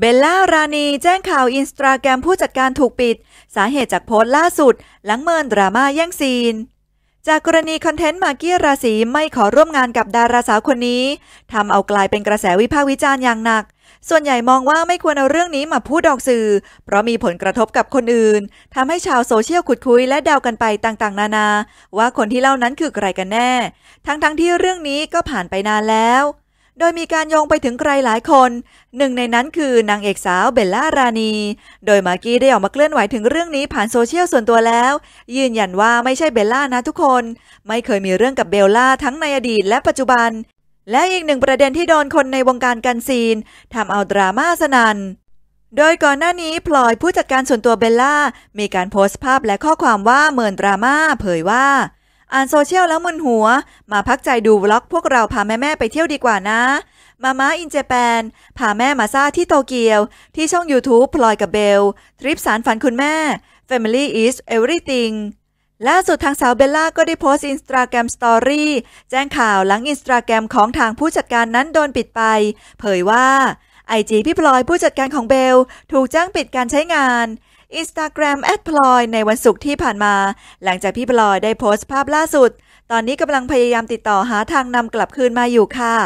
เบลล่ารานีแจ้งข่าวอินสตาแกรมผู้จัดการถูกปิด สาเหตุจากโพสต์ล่าสุด หลังเมินดราม่าแย่งซีน จากกรณีคอนเทนต์มาเกียราศีไม่ขอร่วมงานกับดาราสาวคนนี้ทำเอากลายเป็นกระแสวิพากษ์วิจารณ์อย่างหนัก ส่วนใหญ่มองว่าไม่ควรเอาเรื่องนี้มาพูดออกสื่อ เพราะมีผลกระทบกับคนอื่นทำให้ชาวโซเชียลขุดคุยและเดากันไปต่างๆ นานา ว่าคนที่เล่านั้นคือใครกันแน่ ทั้งๆที่เรื่องนี้ก็ผ่านไปนานแล้วโดยมีการโยงไปถึงใครหลายคน หนึ่งในนั้นคือนางเอกสาวเบลล่ารานีโดยมากี้ได้ออกมาเคลื่อนไหวถึงเรื่องนี้ผ่านโซเชียลส่วนตัวแล้ว ยืนยันว่าไม่ใช่เบลล่านะทุกคน ไม่เคยมีเรื่องกับเบลล่าทั้งในอดีต และปัจจุบัน และอีกหนึ่งประเด็นที่โดนคนในวงการกันซีนทำเอาดราม่าสนัน่นโดยก่อนหน้านี้พลอยผู้จัดการส่วนตัวเบลล่ามีการโพสต์ภาพและข้อความว่าเมินดราม่า เผยว่าอ่านโซเชียลแล้วมึนหัว มาพักใจดูวล็อกพวกเราพาแม่แม่ไปเที่ยวดีกว่านะ มาม่าอินเจแปนพาแม่มาซาที่โตเกียวที่ช่อง YouTube พลอยกับเบล ทริปสารฝันคุณแม่ Family is everything ล่าสุดทางสาวเบลล่าก็ได้โพสต์อินสตาแกรมสตอรี่แจ้งข่าวหลังอินสตาแกรมของทางผู้จัดการนั้นโดนปิดไป เผยว่าไอจีพี่พลอยผู้จัดการของเบล ถูกจ้างปิดการใช้งานอินสตาแกรมแอดพลอยในวันศุกร์ที่ผ่านมาหลังจากพี่พลอยได้โพสต์ภาพล่าสุด ตอนนี้กำลังพยายามติดต่อหาทางนำกลับคืนมาอยู่ค่ะ